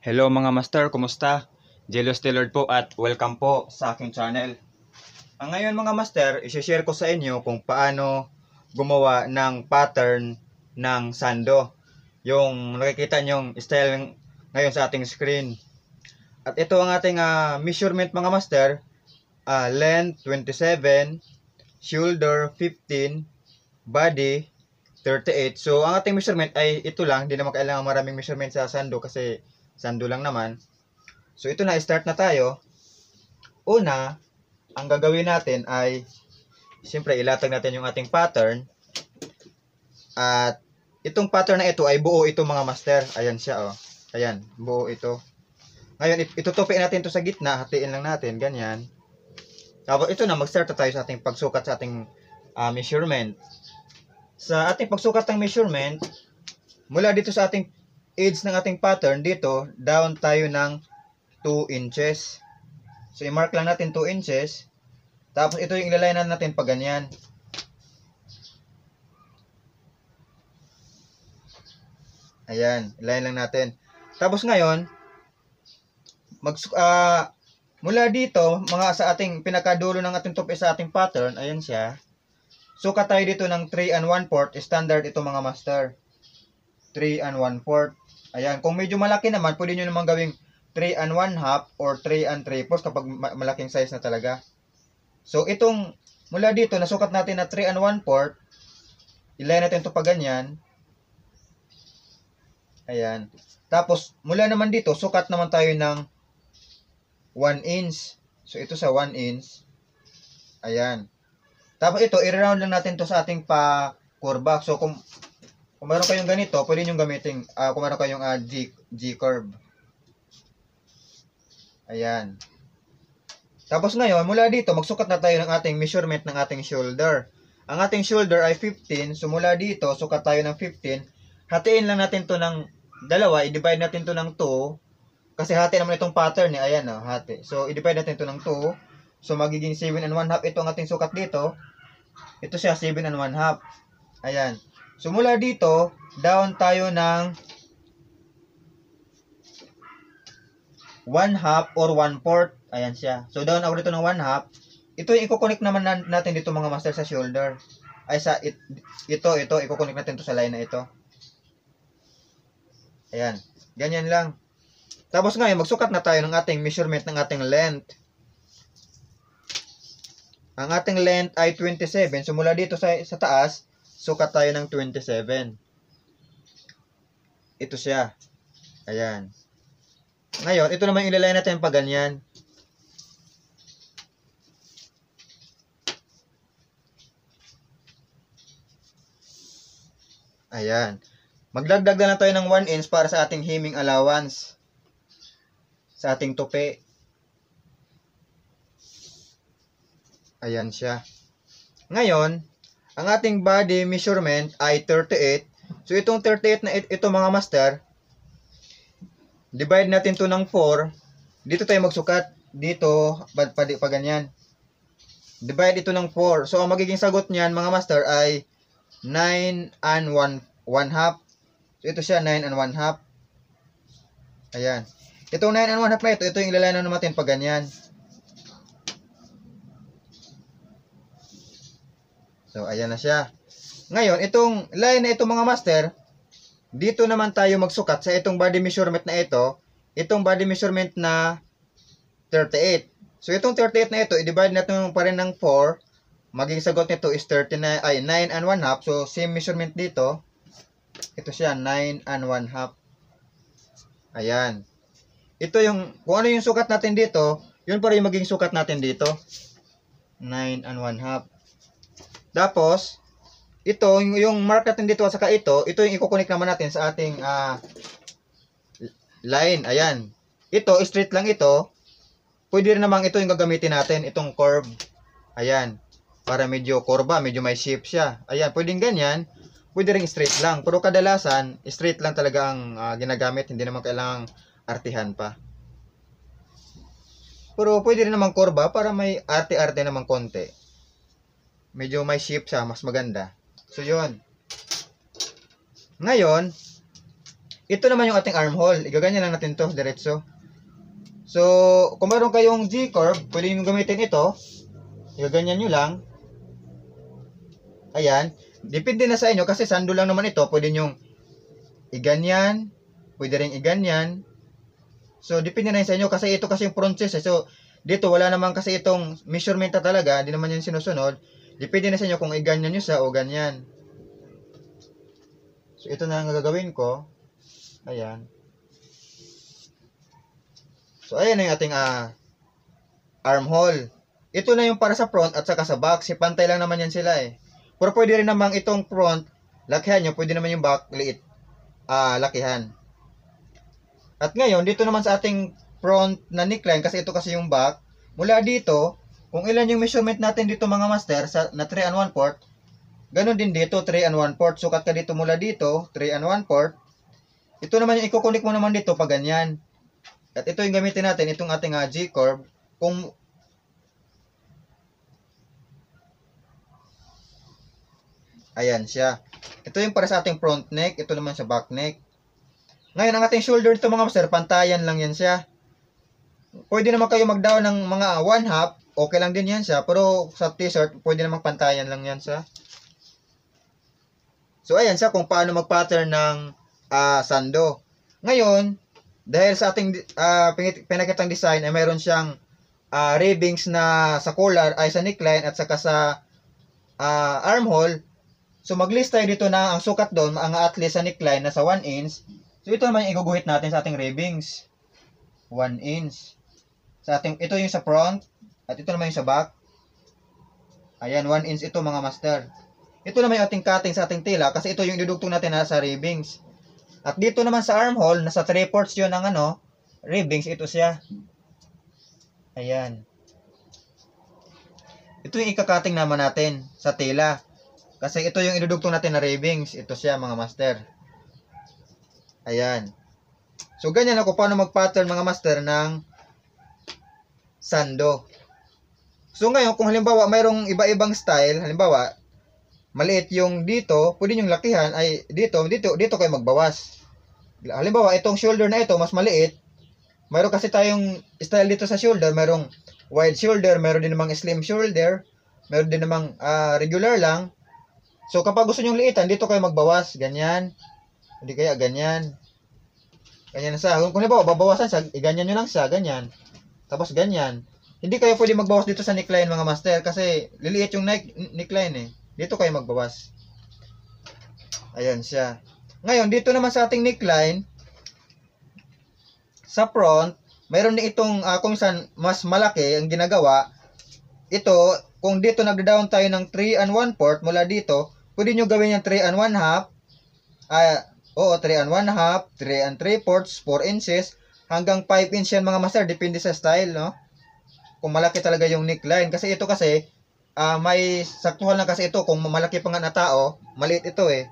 Hello mga master, kumusta? Jealous Tailored po at welcome po sa aking channel. Ang ngayon mga master, isi-share ko sa inyo kung paano gumawa ng pattern ng sando. Yung nakikita nyong style ngayon sa ating screen. At ito ang ating uh, measurement mga master. Uh, length 27, shoulder 15, body 38. So ang ating measurement ay ito lang. Hindi naman kailangan maraming measurement sa sando kasi Sando lang naman. So ito na, start na tayo. Una, ang gagawin natin ay siyempre ilatag natin yung ating pattern at itong pattern na ito ay buo ito mga master ayan siya oh ayan buo ito ngayon itutupin natin ito sa gitna hatiin lang natin ganyan tapos ito na mag-start tayo sa ating pagsukat sa ating uh, measurement sa ating pagsukat ng measurement mula dito sa ating edge ng ating pattern dito, down tayo ng 2 inches. So, i-mark lang natin 2 inches. Tapos, ito yung ilalainan natin pa ganyan. Ayan, ilayan lang natin. Tapos ngayon, mag, uh, mula dito, mga sa ating pinakadulo ng ating tope sa ating pattern, ayan siya. Sukat tayo dito ng 3 and 1 4 standard ito mga master. 3 and 1 4 Ayan, kung medyo malaki naman, pwede nyo naman gawing 3 and 1 half or 3 and 3 fourths kapag malaking size na talaga. So, itong mula dito, nasukat natin na 3 and 1 fourth. Ilayan natin ito pa ganyan. Ayan. Tapos, mula naman dito, sukat naman tayo ng 1 inch. So, ito sa 1 inch. Ayan. Tapos ito, i-round lang natin to sa ating pa curve So, kung kung meron kayong ganito, pwede nyo gamitin, uh, kung meron kayong uh, G, G-curve. Ayan. Tapos ngayon, mula dito, magsukat na tayo ng ating measurement ng ating shoulder. Ang ating shoulder ay 15, so mula dito, sukat tayo ng 15. Hatiin lang natin to ng dalawa, i-divide natin to ng 2. Kasi hati naman itong pattern eh, ayan oh, hati. So, i-divide natin to ng 2. So, magiging 7 and 1 half ito ang ating sukat dito. Ito siya, 7 and 1 half. Ayan. So mula dito, down tayo ng 1 half or 1 fourth. Ayan siya. So down ako dito ng 1 half. Ito yung i-connect naman natin dito mga master sa shoulder. Ay sa it, ito, ito, i-connect natin to sa line na ito. Ayan. Ganyan lang. Tapos ngayon, magsukat na tayo ng ating measurement ng ating length. Ang ating length ay 27. So mula dito sa, sa taas, Sukat tayo ng 27. Ito siya. Ayan. Ngayon, ito naman ilalay natin pa ganyan. Ayan. Magdagdag na tayo ng 1 inch para sa ating heming allowance. Sa ating tope. Ayan siya. Ngayon, ang ating body measurement ay 38. So itong 38 na ito mga master, divide natin to ng 4. Dito tayo magsukat. Dito, pag pa, ganyan. Divide ito ng 4. So ang magiging sagot niyan mga master ay 9 and 1, 1 half. So ito siya 9 and 1 half. Ayan. Itong 9 and 1 half na ito, ito yung ilalanan natin pag ganyan. So, ayan na siya. Ngayon, itong line na itong mga master, dito naman tayo magsukat sa itong body measurement na ito, itong body measurement na 38. So, itong 38 na ito, i-divide natin pa rin ng 4. Maging sagot nito is 39, ay, 9 and 1 half. So, same measurement dito. Ito siya, 9 and 1 half. Ayan. Ito yung, kung ano yung sukat natin dito, yun pa rin yung maging sukat natin dito. 9 and 1 half. Tapos, ito, yung, yung mark natin dito at saka ito, ito yung i-connect naman natin sa ating uh, line. Ayan. Ito, straight lang ito. Pwede rin naman ito yung gagamitin natin, itong curve. Ayan. Para medyo kurba, medyo may shape siya. Ayan, pwedeng ganyan. Pwede rin straight lang. Pero kadalasan, straight lang talaga ang uh, ginagamit. Hindi naman kailangang artihan pa. Pero pwede rin naman kurba para may arte-arte naman konti. Medyo may shape siya, mas maganda. So, yun. Ngayon, ito naman yung ating armhole. Igaganyan lang natin to diretso. So, kung meron kayong G-curve, pwede nyo gamitin ito. Igaganyan nyo lang. Ayan. Depende na sa inyo kasi sando lang naman ito. Pwede nyo iganyan. Pwede rin iganyan. So, depende na sa inyo kasi ito kasi yung front chest. Eh. So, dito wala naman kasi itong measurement talaga. Hindi naman yan sinusunod. Depende na sa inyo kung i-ganyan nyo sa o ganyan. So, ito na ang gagawin ko. Ayan. So, ayan na yung ating uh, armhole. Ito na yung para sa front at saka sa back. Si pantay lang naman yan sila eh. Pero pwede rin namang itong front, lakihan nyo. Pwede naman yung back, liit. Uh, lakihan. At ngayon, dito naman sa ating front na neckline, kasi ito kasi yung back, mula dito, kung ilan yung measurement natin dito mga master sa, na 3 and 1 fourth, ganun din dito 3 and 1 fourth. Sukat ka dito mula dito, 3 and 1 fourth. Ito naman yung ikukunik mo naman dito pag ganyan. At ito yung gamitin natin, itong ating uh, G-curve. Kung Ayan siya. Ito yung para sa ating front neck, ito naman sa back neck. Ngayon, ang ating shoulder dito mga master, pantayan lang yan siya. Pwede naman kayo mag magdaw ng mga 1 half okay lang din yan siya. Pero sa t-shirt, pwede namang pantayan lang yan siya. So, ayan siya kung paano mag-pattern ng uh, sando. Ngayon, dahil sa ating uh, pinakitang design, ay eh, meron siyang uh, ribbings na sa collar, ay sa neckline, at saka sa uh, armhole. So, mag-list tayo dito na ang sukat doon, ang at least sa neckline na sa 1 inch. So, ito naman yung iguguhit natin sa ating ribbings. 1 inch. Sa ating, ito yung sa front, at ito naman yung sa back. Ayan, 1 inch ito mga master. Ito naman yung ating cutting sa ating tela kasi ito yung idudugtong natin na sa ribbings. At dito naman sa armhole, nasa 3 fourths yun ang ano, ribbings, ito siya. Ayan. Ito yung ikakating naman natin sa tela. Kasi ito yung idudugtong natin na ribbings. Ito siya mga master. Ayan. So ganyan ako paano mag-pattern mga master ng sando. So ngayon, kung halimbawa mayroong iba-ibang style, halimbawa, maliit yung dito, pwede yung lakihan ay dito, dito, dito kayo magbawas. Halimbawa, itong shoulder na ito, mas maliit. Mayroon kasi tayong style dito sa shoulder, mayroong wide shoulder, mayroon din namang slim shoulder, mayroon din namang uh, regular lang. So kapag gusto nyo liitan, dito kayo magbawas, ganyan. Hindi kaya ganyan. Ganyan sa. Kung halimbawa, babawasan siya, ganyan nyo lang siya, ganyan. Tapos ganyan. Hindi kayo pwede magbawas dito sa neckline mga master kasi liliit yung neck, neckline eh. Dito kayo magbawas. Ayan siya. Ngayon, dito naman sa ating neckline, sa front, mayroon din itong uh, kung saan mas malaki ang ginagawa. Ito, kung dito nagda-down tayo ng 3 and 1 4 mula dito, pwede nyo gawin yung 3 and 1 half. Ah, oo, 3 and 1 half, 3 and 3 fourths, 4 inches, hanggang 5 inches yan mga master, depende sa style, no? kung malaki talaga yung neckline. Kasi ito kasi, uh, may saktuhan lang kasi ito. Kung malaki pa nga na tao, maliit ito eh.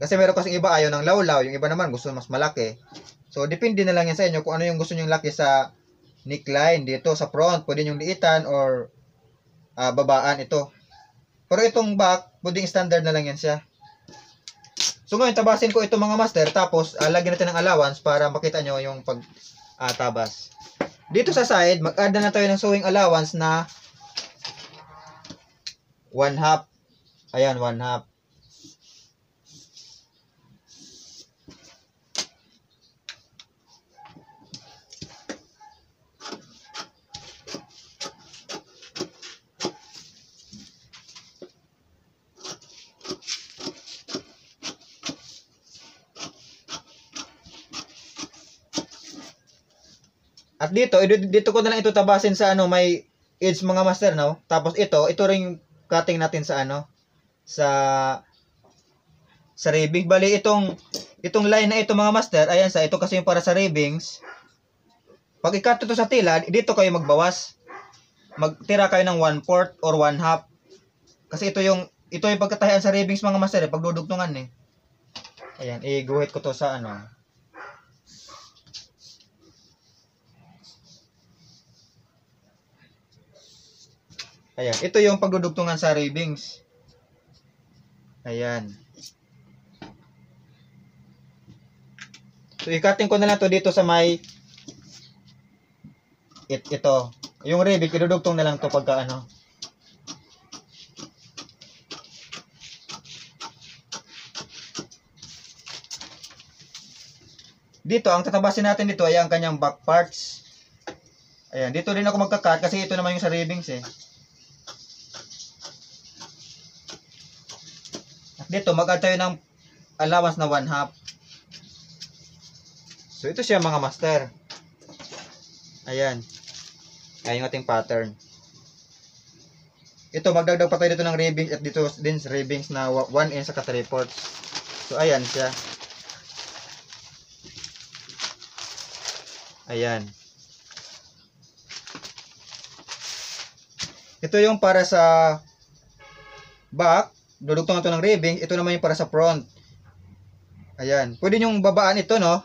Kasi meron kasi iba ayaw ng lawlaw. Yung iba naman gusto mas malaki. So, depende na lang yan sa inyo kung ano yung gusto yung laki sa neckline dito sa front. Pwede yung liitan or uh, babaan ito. Pero itong back, pwedeng standard na lang yan siya. So ngayon, tabasin ko itong mga master, tapos uh, lagyan natin ng allowance para makita nyo yung pagtabas. Uh, tabas. Dito sa side, mag-add na tayo ng sewing allowance na 1 half. Ayan, 1 half. At dito, dito ko na lang ito tabasin sa ano, may edge mga master, no? Tapos ito, ito rin yung cutting natin sa ano, sa sa ribbing. Bali, itong, itong line na ito mga master, ayan sa, ito kasi yung para sa ribbings. Pag ikat ito sa tila, dito kayo magbawas. Magtira kayo ng 1 fourth or 1 half. Kasi ito yung, ito yung pagkatahian sa ribbings mga master, eh, pagdudugtungan eh. Ayan, i-guhit ko to sa ano, Ayan. Ito yung pagdudugtungan sa ravings. Ayan. So, ikating ko na lang to dito sa may it, ito. Yung raving, idudugtong na lang to pagka ano. Dito, ang tatabasin natin dito ay ang kanyang back parts. Ayan, dito rin ako magka-cut kasi ito naman yung sa ravings eh. Dito, mag-add tayo ng allowance na 1 half. So, ito siya mga master. Ayan. Ayan yung ating pattern. Ito, magdagdag pa tayo dito ng ribbing at dito din ribbings na 1 inch sa 3 fourths. So, ayan siya. Ayan. Ito yung para sa back dudugtong na ito ng ravings, ito naman yung para sa front. Ayan. Pwede nyong babaan ito, no?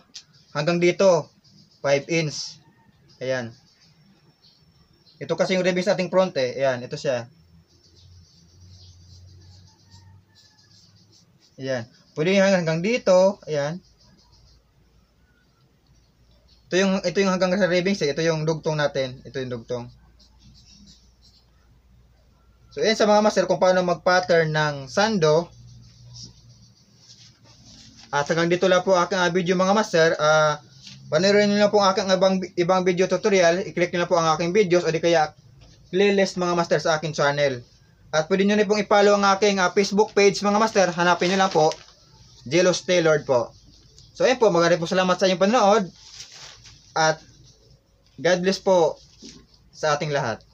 Hanggang dito. 5 inch. Ayan. Ito kasi yung ravings sa ating front, eh. Ayan, ito siya. Ayan. Pwede yung hanggang dito. Ayan. Ito yung, ito yung hanggang sa ravings, eh. Ito yung dugtong natin. Ito yung dugtong. So, yan sa mga master kung paano mag-pattern ng sando. At hanggang dito lang po aking ah, video mga master. Uh, ah, panirin nyo lang po ang aking ibang, ibang video tutorial. I-click nyo lang po ang aking videos o di kaya playlist mga master sa aking channel. At pwede nyo na pong i-follow ang aking uh, Facebook page mga master. Hanapin nyo lang po. Jealous Tailored po. So, ayun po. Maraming po salamat sa inyong panonood. At God bless po sa ating lahat.